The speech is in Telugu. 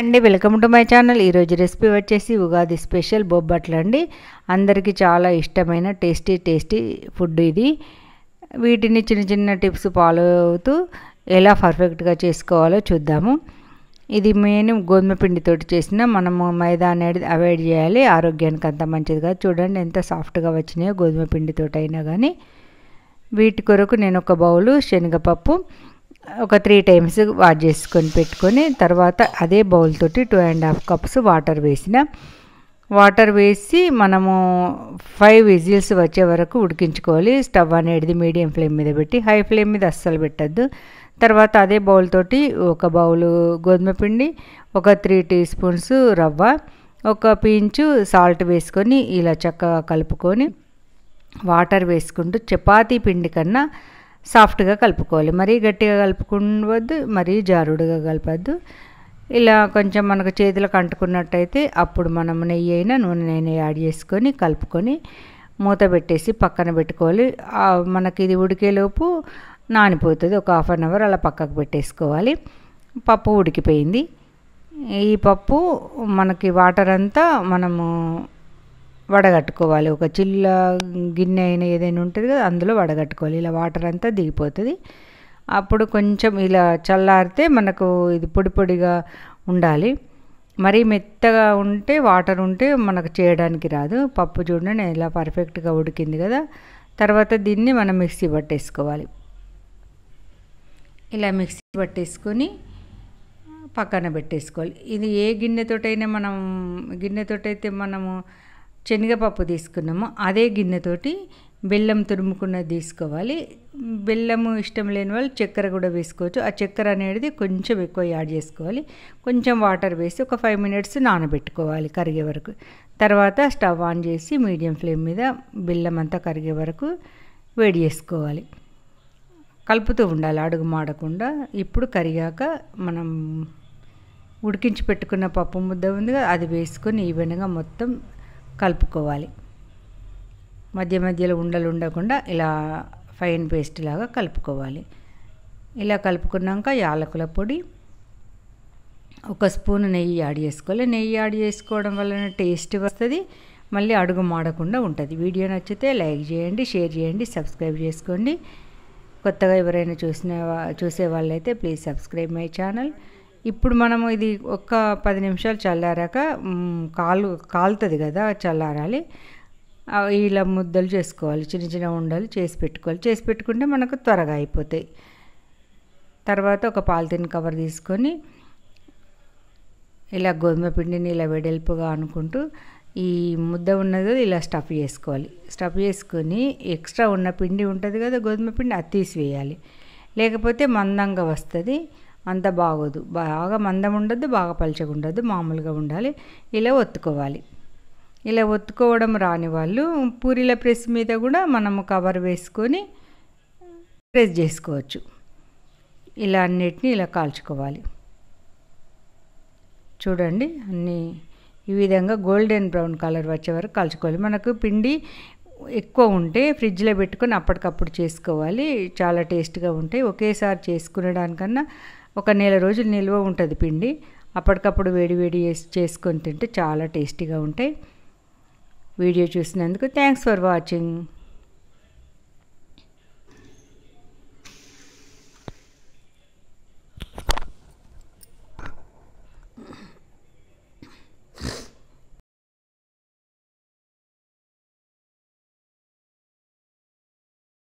అండి వెల్కమ్ టు మై ఛానల్ ఈరోజు రెసిపీ వచ్చేసి ఉగాది స్పెషల్ బొబ్బట్లు అండి అందరికీ చాలా ఇష్టమైన టేస్టీ టేస్టీ ఫుడ్ ఇది వీటిని చిన్న చిన్న టిప్స్ ఫాలో అవుతూ ఎలా పర్ఫెక్ట్గా చేసుకోవాలో చూద్దాము ఇది మెయిన్ గోధుమ పిండితోటి చేసిన మనము మైదా అనేది అవాయిడ్ చేయాలి ఆరోగ్యానికి అంత మంచిది కాదు చూడండి ఎంత సాఫ్ట్గా వచ్చినాయో గోధుమ పిండితోటి అయినా కానీ వీటి కొరకు నేను ఒక బౌలు శనగపప్పు ఒక త్రీ టైమ్స్ వాష్ చేసుకొని పెట్టుకొని తర్వాత అదే బౌల్ తోటి two and half cups water వేసిన వాటర్ వేసి మనము ఫైవ్ విజిల్స్ వచ్చే వరకు ఉడికించుకోవాలి స్టవ్ అనేది మీడియం ఫ్లేమ్ మీద పెట్టి హై ఫ్లేమ్ మీద అస్సలు పెట్టద్దు తర్వాత అదే బౌల్ తోటి ఒక బౌల్ గోధుమ పిండి ఒక త్రీ టీ స్పూన్స్ రవ్వ ఒక పీంచు సాల్ట్ వేసుకొని ఇలా చక్కగా కలుపుకొని వాటర్ వేసుకుంటూ చపాతీ పిండి కన్నా సాఫ్ట్గా కలుపుకోవాలి మరీ గట్టిగా కలుపుకుండవద్దు మరీ జారుడుగా కలపద్దు ఇలా కొంచెం మనకు చేతులకు కంటుకున్నట్టయితే అప్పుడు మనం నెయ్యి అయినా నూనె నైనా యాడ్ చేసుకొని కలుపుకొని మూత పెట్టేసి పక్కన పెట్టుకోవాలి మనకి ఇది ఉడికేలోపు నానిపోతుంది ఒక హాఫ్ అన్ అవర్ అలా పక్కకు పెట్టేసుకోవాలి పప్పు ఉడికిపోయింది ఈ పప్పు మనకి వాటర్ అంతా మనము వడగట్టుకోవాలి ఒక చిల్ల గిన్నె అయినా ఏదైనా ఉంటుంది కదా అందులో వడగట్టుకోవాలి ఇలా వాటర్ అంతా దిగిపోతుంది అప్పుడు కొంచెం ఇలా చల్లారితే మనకు ఇది పొడి పొడిగా ఉండాలి మరీ మెత్తగా ఉంటే వాటర్ ఉంటే మనకు చేయడానికి రాదు పప్పు చూడండి ఇలా పర్ఫెక్ట్గా ఉడికింది కదా తర్వాత దీన్ని మనం మిక్సీ పట్టేసుకోవాలి ఇలా మిక్సీ పట్టేసుకొని పక్కన పెట్టేసుకోవాలి ఇది ఏ గిన్నెతోటైనా మనం గిన్నెతోటైతే మనము శనగపప్పు తీసుకున్నాము అదే గిన్నెతోటి బెల్లం తురుముకున్నది తీసుకోవాలి బెల్లము ఇష్టం లేని వాళ్ళు చక్కెర కూడా వేసుకోవచ్చు ఆ చక్కెర అనేది కొంచెం ఎక్కువ యాడ్ చేసుకోవాలి కొంచెం వాటర్ వేసి ఒక ఫైవ్ మినిట్స్ నానబెట్టుకోవాలి కరిగే వరకు తర్వాత స్టవ్ ఆన్ చేసి మీడియం ఫ్లేమ్ మీద బెల్లం అంతా కరిగే వరకు వేడి చేసుకోవాలి కలుపుతూ ఉండాలి అడుగు మాడకుండా ఇప్పుడు కరిగాక మనం ఉడికించి పెట్టుకున్న పప్పు ముద్ద ఉంది అది వేసుకొని ఈవెన్గా మొత్తం కలుపుకోవాలి మధ్య మధ్యలో ఉండలు ఉండకుండా ఇలా ఫైన్ పేస్ట్ లాగా కలుపుకోవాలి ఇలా కలుపుకున్నాక యాలకుల పొడి ఒక స్పూన్ నెయ్యి యాడ్ చేసుకోవాలి నెయ్యి యాడ్ చేసుకోవడం వలన టేస్ట్ వస్తుంది మళ్ళీ అడుగు మాడకుండా ఉంటుంది వీడియో నచ్చితే లైక్ చేయండి షేర్ చేయండి సబ్స్క్రైబ్ చేసుకోండి కొత్తగా ఎవరైనా చూసిన చూసే వాళ్ళైతే ప్లీజ్ సబ్స్క్రైబ్ మై ఛానల్ ఇప్పుడు మనము ఇది ఒక్క పది నిమిషాలు చల్లారాక కాలు కాలుతుంది కదా చల్లారాలి ఇలా ముద్దలు చేసుకోవాలి చిన్న చిన్న ఉండలు చేసి పెట్టుకోవాలి చేసి పెట్టుకుంటే మనకు త్వరగా అయిపోతాయి తర్వాత ఒక పాలిథిన్ కవర్ తీసుకొని ఇలా గోధుమ పిండిని ఇలా వెడల్పుగా అనుకుంటూ ఈ ముద్ద ఉన్నది ఇలా స్టఫ్ చేసుకోవాలి స్టఫ్ చేసుకొని ఎక్స్ట్రా ఉన్న పిండి ఉంటుంది కదా గోధుమ పిండి అది తీసివేయాలి లేకపోతే మందంగా వస్తుంది అంత బాగోదు బాగా మందం ఉండద్దు బాగా పలచకుండదు ఉండద్దు మామూలుగా ఉండాలి ఇలా ఒత్తుకోవాలి ఇలా ఒత్తుకోవడం రాని వాళ్ళు పూరీల ప్రెస్ మీద కూడా మనము కవర్ వేసుకొని ప్రెస్ చేసుకోవచ్చు ఇలా అన్నిటిని ఇలా కాల్చుకోవాలి చూడండి అన్నీ ఈ విధంగా గోల్డెన్ బ్రౌన్ కలర్ వచ్చే వరకు కాల్చుకోవాలి మనకు పిండి ఎక్కువ ఉంటే ఫ్రిడ్జ్లో పెట్టుకొని అప్పటికప్పుడు చేసుకోవాలి చాలా టేస్ట్గా ఉంటాయి ఒకేసారి చేసుకునేడానికన్నా ఒక నెల రోజులు నిల్వ ఉంటుంది పిండి అప్పటికప్పుడు వేడి వేడి చేసి చేసుకొని తింటే చాలా టేస్టీగా ఉంటాయి వీడియో చూసినందుకు థ్యాంక్స్ ఫర్ వాచింగ్